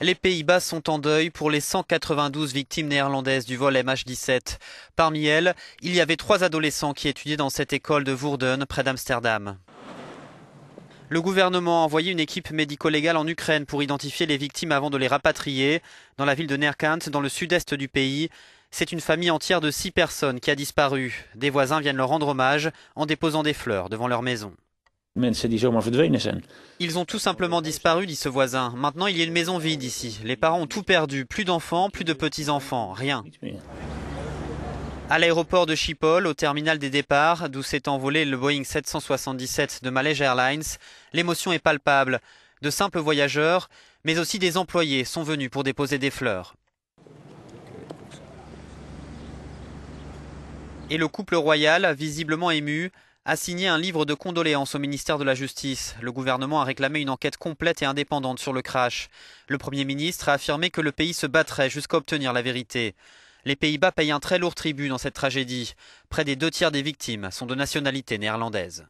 Les Pays-Bas sont en deuil pour les 192 victimes néerlandaises du vol MH17. Parmi elles, il y avait trois adolescents qui étudiaient dans cette école de Vourden, près d'Amsterdam. Le gouvernement a envoyé une équipe médico-légale en Ukraine pour identifier les victimes avant de les rapatrier. Dans la ville de Nerkant, dans le sud-est du pays, c'est une famille entière de six personnes qui a disparu. Des voisins viennent leur rendre hommage en déposant des fleurs devant leur maison. Ils ont tout simplement disparu, dit ce voisin. Maintenant, il y a une maison vide ici. Les parents ont tout perdu, plus d'enfants, plus de petits-enfants, rien. À l'aéroport de Chipol, au terminal des départs, d'où s'est envolé le Boeing 777 de Malaysia Airlines, l'émotion est palpable. De simples voyageurs, mais aussi des employés sont venus pour déposer des fleurs. Et le couple royal, visiblement ému, a signé un livre de condoléances au ministère de la Justice. Le gouvernement a réclamé une enquête complète et indépendante sur le crash. Le Premier ministre a affirmé que le pays se battrait jusqu'à obtenir la vérité. Les Pays-Bas payent un très lourd tribut dans cette tragédie. Près des deux tiers des victimes sont de nationalité néerlandaise.